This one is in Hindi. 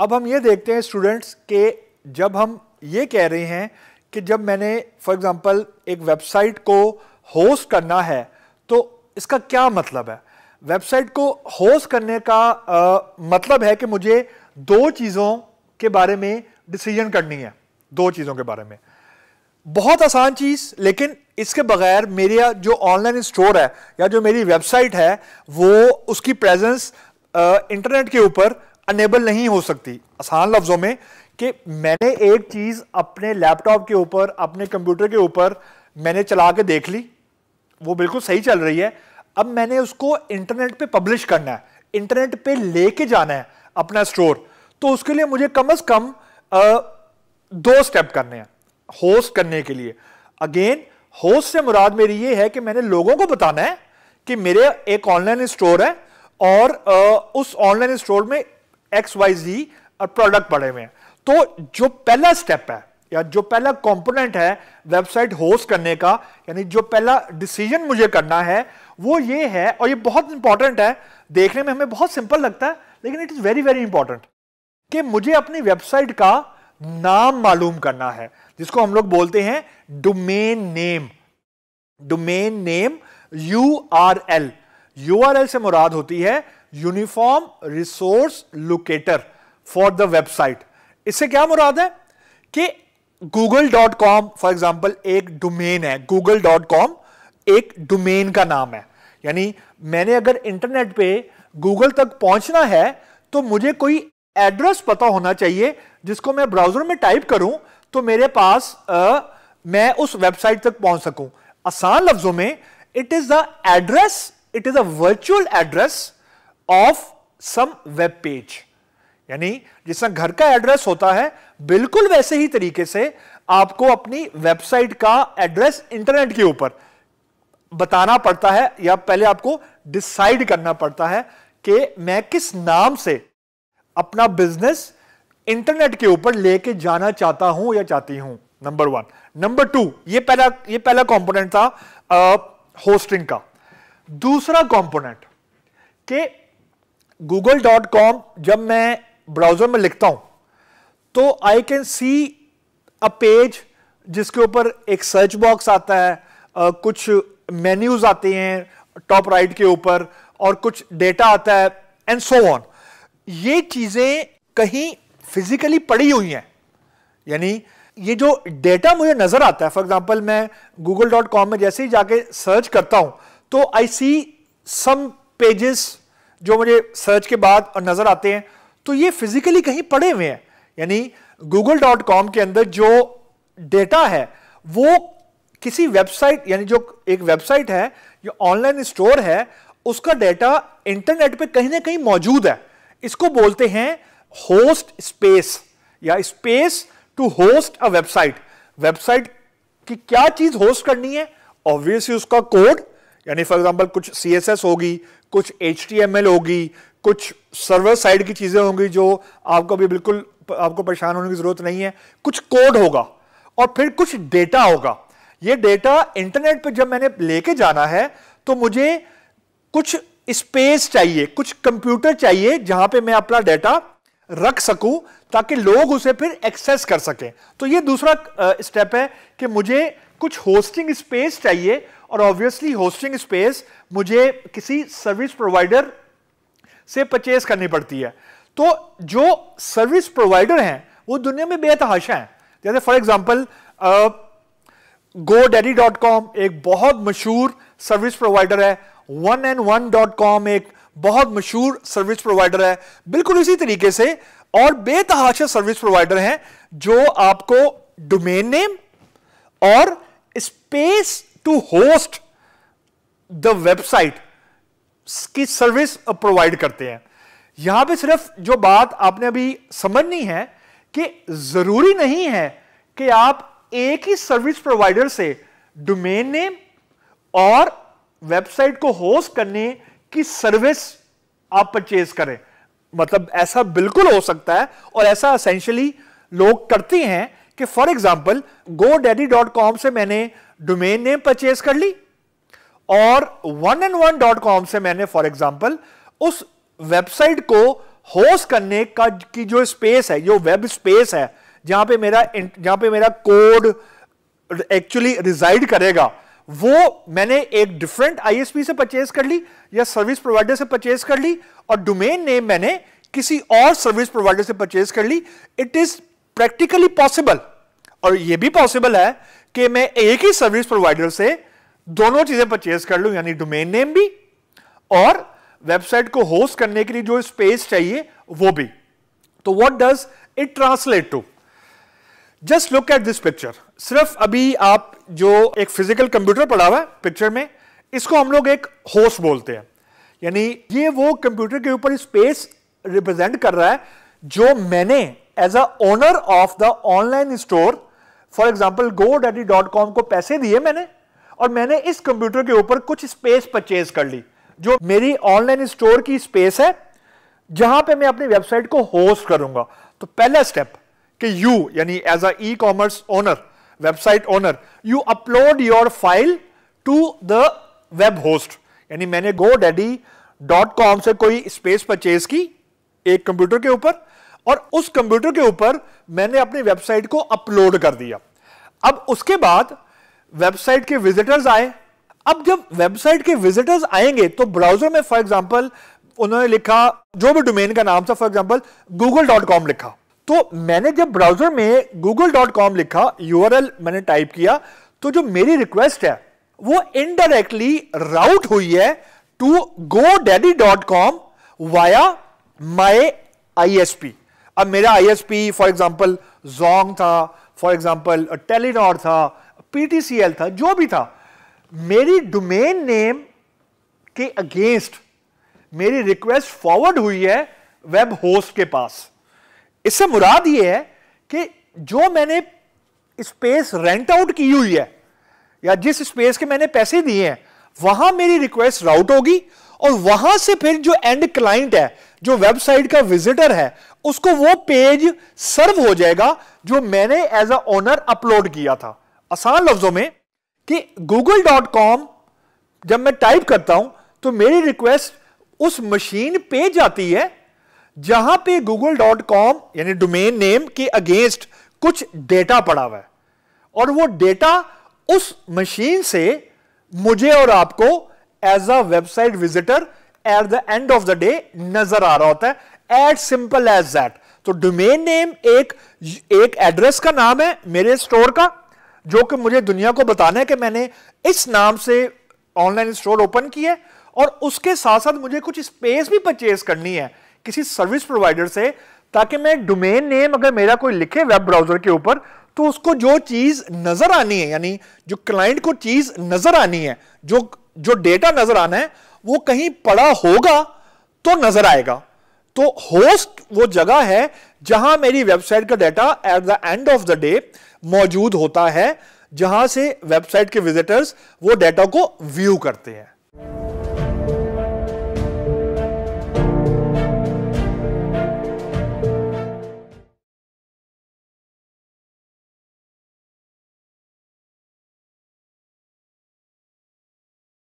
अब हम ये देखते हैं स्टूडेंट्स के जब हम ये कह रहे हैं कि जब मैंने फॉर एग्जांपल एक वेबसाइट को होस्ट करना है तो इसका क्या मतलब है वेबसाइट को होस्ट करने का आ, मतलब है कि मुझे दो चीज़ों के बारे में डिसीजन करनी है दो चीज़ों के बारे में बहुत आसान चीज़ लेकिन इसके बगैर मेरा जो ऑनलाइन स्टोर है या जो मेरी वेबसाइट है वो उसकी प्रेजेंस इंटरनेट के ऊपर अनेबल नहीं हो सकती आसान लफ्जों में कि मैंने एक चीज़ अपने लैपटॉप के ऊपर अपने कंप्यूटर के ऊपर मैंने चला के देख ली वो बिल्कुल सही चल रही है अब मैंने उसको इंटरनेट पे पब्लिश करना है इंटरनेट पे लेके जाना है अपना स्टोर तो उसके लिए मुझे कम अज कम आ, दो स्टेप करने हैं होस्ट करने के लिए अगेन होस्ट से मुराद मेरी ये है कि मैंने लोगों को बताना है कि मेरे एक ऑनलाइन स्टोर है और आ, उस ऑनलाइन स्टोर में एक्स वाई जी और प्रोडक्ट पड़े हुए हैं तो जो पहला स्टेप है या जो पहला कंपोनेंट है वेबसाइट होस्ट करने का यानी जो पहला डिसीजन मुझे करना है वो ये है और ये बहुत इंपॉर्टेंट है देखने में हमें बहुत सिंपल लगता है लेकिन it is very very important कि मुझे अपनी वेबसाइट का नाम मालूम करना है जिसको हम लोग बोलते हैं domain name domain name U R L U R L से मुराद होती है uniform resource locator for the website इससे क्या मुराद है कि Google dot com for example एक डोमेन है गूगल डॉट कॉम एक डोमेन का नाम है यानी मैंने अगर इंटरनेट पे गूगल तक पहुंचना है तो मुझे कोई एड्रेस पता होना चाहिए जिसको मैं ब्राउजर में टाइप करूं तो मेरे पास आ, मैं उस वेबसाइट तक पहुंच सकूं आसान लफ्जों में it is the address it is a virtual address of some web page यानी जिस तरह घर का एड्रेस होता है बिल्कुल वैसे ही तरीके से आपको अपनी वेबसाइट का एड्रेस इंटरनेट के ऊपर बताना पड़ता है या पहले आपको डिसाइड करना पड़ता है कि मैं किस नाम से अपना बिजनेस इंटरनेट के ऊपर लेके जाना चाहता हूं या चाहती हूं नंबर वन नंबर टू ये पहला ये पहला कंपोनेंट था होस्टिंग का दूसरा कंपोनेंट के गूगल डॉट कॉम जब मैं ब्राउज़र में लिखता हूँ तो I can see a page जिसके ऊपर एक सर्च बॉक्स आता है आ, कुछ मेन्यूज आते हैं टॉप राइट के ऊपर और कुछ डेटा आता है एंड सो ऑन ये चीज़ें कहीं फिजिकली पड़ी हुई हैं यानी ये जो डेटा मुझे नज़र आता है फॉर एग्जांपल मैं गूगल डॉट कॉम में जैसे ही जाके सर्च करता हूँ तो आई सी सम पेजेस जो मुझे सर्च के बाद नज़र आते हैं तो ये फिजिकली कहीं पड़े हुए हैं यानी गूगल डॉट कॉम के अंदर जो डेटा है वो किसी वेबसाइट यानी जो एक वेबसाइट है या ऑनलाइन स्टोर है उसका डेटा इंटरनेट पे कहीं ना कहीं मौजूद है इसको बोलते हैं होस्ट स्पेस या space to host a website website की क्या चीज होस्ट करनी है ऑब्वियसली उसका कोड यानी फॉर एग्जांपल कुछ एस होगी कुछ एच होगी कुछ सर्वर साइड की चीज़ें होंगी जो आपको अभी बिल्कुल आपको परेशान होने की ज़रूरत नहीं है कुछ कोड होगा और फिर कुछ डेटा होगा ये डेटा इंटरनेट पर जब मैंने लेके जाना है तो मुझे कुछ स्पेस चाहिए कुछ कंप्यूटर चाहिए जहां पे मैं अपना डेटा रख सकूं ताकि लोग उसे फिर एक्सेस कर सकें तो ये दूसरा स्टेप है कि मुझे कुछ होस्टिंग स्पेस चाहिए और ऑब्वियसली होस्टिंग स्पेस मुझे किसी सर्विस प्रोवाइडर से परचेज करनी पड़ती है तो जो सर्विस प्रोवाइडर हैं वो दुनिया में बेतहाशा हैं जैसे for example GoDaddy dot com एक बहुत मशहूर सर्विस प्रोवाइडर है one and one dot com एक बहुत मशहूर सर्विस प्रोवाइडर है बिल्कुल इसी तरीके से और बेतहाशा सर्विस प्रोवाइडर हैं जो आपको डोमेन नेम और space to host the website की सर्विस प्रोवाइड करते हैं यहां पे सिर्फ जो बात आपने अभी समझनी है कि जरूरी नहीं है कि आप एक ही सर्विस प्रोवाइडर से डोमेन नेम और वेबसाइट को होस्ट करने की सर्विस आप परचेज करें मतलब ऐसा बिल्कुल हो सकता है और ऐसा असेंशियली लोग करते हैं कि for example GoDaddy dot com से मैंने डोमेन नेम परचेज कर ली और one and one dot com से मैंने फॉर एग्जाम्पल उस वेबसाइट को होस्ट करने का की जो स्पेस है जो वेब स्पेस है जहां पे मेरा जहां पे मेरा कोड एक्चुअली रिजाइड करेगा वो मैंने एक डिफरेंट आईएसपी से परचेज कर ली या सर्विस प्रोवाइडर से परचेज कर ली और डोमेन नेम मैंने किसी और सर्विस प्रोवाइडर से परचेज कर ली इट इज प्रैक्टिकली पॉसिबल और यह भी पॉसिबल है कि मैं एक ही सर्विस प्रोवाइडर से दोनों चीजें परचेज कर लूं यानी डोमेन नेम भी और वेबसाइट को होस्ट करने के लिए जो स्पेस चाहिए वो भी तो what does it translate to just look at this picture सिर्फ अभी आप जो एक फिजिकल कंप्यूटर पड़ा हुआ है पिक्चर में इसको हम लोग एक होस्ट बोलते हैं यानी ये वो कंप्यूटर के ऊपर स्पेस रिप्रेजेंट कर रहा है जो मैंने as a owner of the online store for example GoDaddy dot com को पैसे दिए मैंने और मैंने इस कंप्यूटर के ऊपर कुछ स्पेस परचेज कर ली जो मेरी ऑनलाइन स्टोर की स्पेस है जहां पे मैं अपनी वेबसाइट को होस्ट करूंगा तो पहला स्टेप कि यू यानी as a e commerce owner website owner you upload your file to the web host यानी मैंने गो डैडी डॉट कॉम से कोई स्पेस परचेज की एक कंप्यूटर के ऊपर और उस कंप्यूटर के ऊपर मैंने अपनी वेबसाइट को अपलोड कर दिया अब उसके बाद वेबसाइट के विजिटर्स आए अब जब वेबसाइट के विजिटर्स आएंगे तो ब्राउजर में फॉर एग्जाम्पल उन्होंने लिखा जो भी डोमेन का नाम था for example Google dot com लिखा तो मैंने जब ब्राउजर में गूगल डॉट कॉम लिखा यू मैंने टाइप किया तो जो मेरी रिक्वेस्ट है वो इनडायरेक्टली राउट हुई है to GoDaddy dot com via my I S P अब मेरा आईएसपी फॉर एग्जांपल जोंग था फॉर एग्जांपल टेलीनॉर था पीटीसीएल था जो भी था मेरी डोमेन नेम के अगेंस्ट मेरी रिक्वेस्ट फॉरवर्ड हुई है वेब होस्ट के पास इससे मुराद ये है कि जो मैंने स्पेस रेंट आउट की हुई है या जिस स्पेस के मैंने पैसे दिए हैं वहां मेरी रिक्वेस्ट राउट होगी और वहां से फिर जो एंड क्लाइंट है जो वेबसाइट का विजिटर है उसको वो पेज सर्व हो जाएगा जो मैंने एज अ ओनर अपलोड किया था आसान लफ्जों में कि गूगल डॉट कॉम जब मैं टाइप करता हूं तो मेरी रिक्वेस्ट उस मशीन पे जाती है जहां पे गूगल डॉट कॉम यानी डोमेन नेम के अगेंस्ट कुछ डेटा पड़ा हुआ है और वो डेटा उस मशीन से मुझे और आपको as a website visitor at the end of the day नजर आ रहा होता है एट सिंपल एज दैट तो डोमेन नेम एक एक एड्रेस का नाम है मेरे स्टोर का जो कि मुझे दुनिया को बताना है कि मैंने इस नाम से ऑनलाइन स्टोर ओपन किया है और उसके साथ साथ मुझे कुछ स्पेस भी परचेज करनी है किसी सर्विस प्रोवाइडर से ताकि मैं डोमेन नेम अगर मेरा कोई लिखे वेब ब्राउजर के ऊपर तो उसको जो चीज नजर आनी है यानी जो क्लाइंट को चीज नजर आनी है जो जो डेटा नजर आना है वो कहीं पड़ा होगा तो नजर आएगा तो होस्ट वो जगह है जहां मेरी वेबसाइट का data at the end of the day मौजूद होता है जहां से वेबसाइट के विजिटर्स वो डाटा को व्यू करते हैं